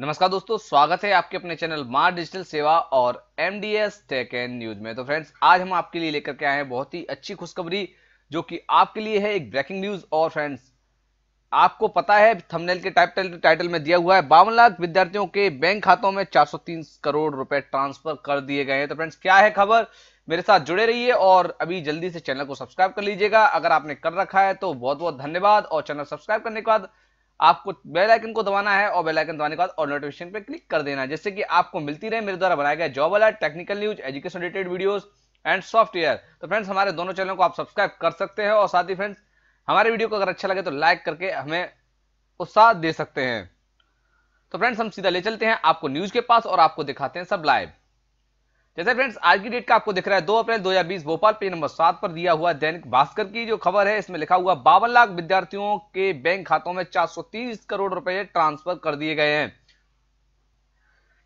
नमस्कार दोस्तों स्वागत है आपके अपने चैनल मार डिजिटल सेवा और एमडीएस टेक एंड न्यूज में तो फ्रेंड्स आज हम आपके लिए लेकर के आए हैं बहुत ही अच्छी खुशखबरी जो कि आपके लिए है एक ब्रेकिंग न्यूज और फ्रेंड्स आपको पता है थंबनेल के टाइटल टाइटल में दिया हुआ है बावन लाख विद्यार्थियों के बैंक खातों में चार करोड़ रुपए ट्रांसफर कर दिए गए हैं तो फ्रेंड्स क्या है खबर मेरे साथ जुड़े रहिए और अभी जल्दी से चैनल को सब्सक्राइब कर लीजिएगा अगर आपने कर रखा है तो बहुत बहुत धन्यवाद और चैनल सब्सक्राइब करने के बाद आपको बेल आइकन को दबाना है और बेल आइकन दबाने के बाद और नोटिफिकेशन पे क्लिक कर देना है जिससे कि आपको मिलती रहे मेरे द्वारा बनाया गया जॉब वाला technical news education related videos and software तो फ्रेंड्स हमारे दोनों चैनल को आप सब्सक्राइब कर सकते हैं और साथ ही फ्रेंड्स हमारे वीडियो को अगर अच्छा लगे तो लाइक करके हमें उत्साह दे सकते हैं तो फ्रेंड्स हम सीधा ले चलते हैं आपको न्यूज के पास और आपको दिखाते हैं सब लाइव जैसे फ्रेंड्स आज की डेट का आपको दिख रहा है दो अप्रैल 2020 भोपाल पेज नंबर सात पर दिया हुआ दैनिक भास्कर की जो खबर है इसमें लिखा हुआ बावन लाख विद्यार्थियों के बैंक खातों में 430 करोड़ रुपए ट्रांसफर कर दिए गए हैं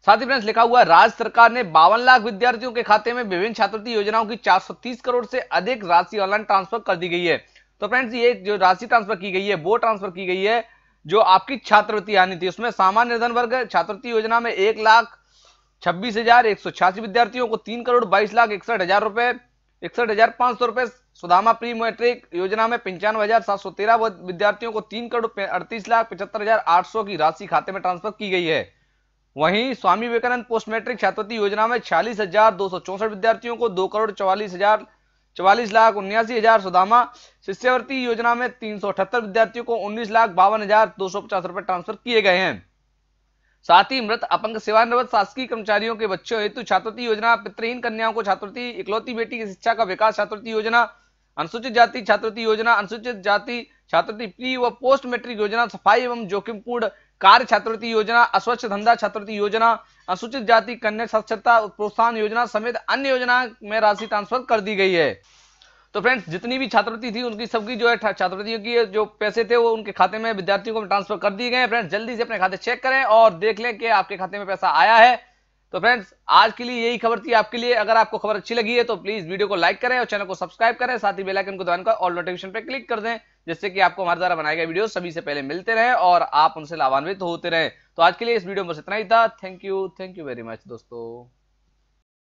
साथ ही फ्रेंड्स लिखा हुआ राज्य सरकार ने बावन लाख विद्यार्थियों के खाते में विभिन्न छात्रवृत्ति योजनाओं की चार करोड़ से अधिक राशि ऑनलाइन ट्रांसफर कर दी गई है तो फ्रेंड्स ये जो राशि ट्रांसफर की गई है वो ट्रांसफर की गई है जो आपकी छात्रवृत्ति आनी थी उसमें सामान्य निर्धन वर्ग छात्रवृत्ति योजना में एक लाख छब्बीस हजार एक सौ छियासी विद्यार्थियों को तीन करोड़ बाईस लाख इकसठ हजार रुपए इकसठ हजार पांच सौ रुपए सुदामा प्री मैट्रिक योजना में पंचानवे हजार सात सौ तेरह विद्यार्थियों को तीन करोड़ अड़तीस लाख पचहत्तर हजार आठ सौ की राशि खाते में ट्रांसफर की गई है वहीं स्वामी विवेकानंद पोस्ट मैट्रिक छात्रवृत्ति योजना में छियालीस हजार दो सौ चौसठ विद्यार्थियों को दो करोड़ चौवालीस हजार चवालीस लाख उन्यासी हजार सुदामा शिष्यवृत्ति योजना में तीन सौ अठहत्तर विद्यार्थियों को उन्नीस लाख बावन हजार दो सौ पचास रुपए ट्रांसफर किए गए हैं साथ ही मृत अपंग सेवानिवृत्त शासकीय कर्मचारियों के बच्चों हेतु छात्रवृत्ति योजना पित्रहीन कन्याओं को छात्रवृत्ति इकलौती बेटी की शिक्षा का विकास छात्रवृत्ति योजना अनुसूचित जाति छात्रवृत्ति योजना अनुसूचित जाति छात्रवृत्ति प्री व पोस्ट मैट्रिक योजना सफाई एवं जोखिमपूर्ण कार्य छात्रवृत्ति योजना अस्वच्छ धंधा छात्रवृत्ति योजना अनुसूचित जाति कन्या साक्षरता प्रोत्साहन योजना समेत अन्य योजना में राशि ट्रांसफर कर दी गई है तो फ्रेंड्स जितनी भी छात्रवृत्ति थी उनकी सबकी जो है छात्रवृत्तियों की जो पैसे थे वो उनके खाते में विद्यार्थियों को ट्रांसफर कर दिए गए फ्रेंड्स जल्दी से अपने खाते चेक करें और देख लें कि आपके खाते में पैसा आया है तो फ्रेंड्स आज के लिए यही खबर थी आपके लिए अगर आपको खबर अच्छी लगी है तो प्लीज वीडियो को लाइक करें और चैनल को सब्सक्राइब करें साथ ही बेलाइकन को दबाकर और नोटिफिकेशन पर क्लिक कर दें जिससे कि आपको हमारे द्वारा बनाए गए वीडियो सभी से पहले मिलते रहे और आप उनसे लाभान्वित होते रहे तो आज के लिए इस वीडियो में बस इतना ही था thank you thank you very much दोस्तों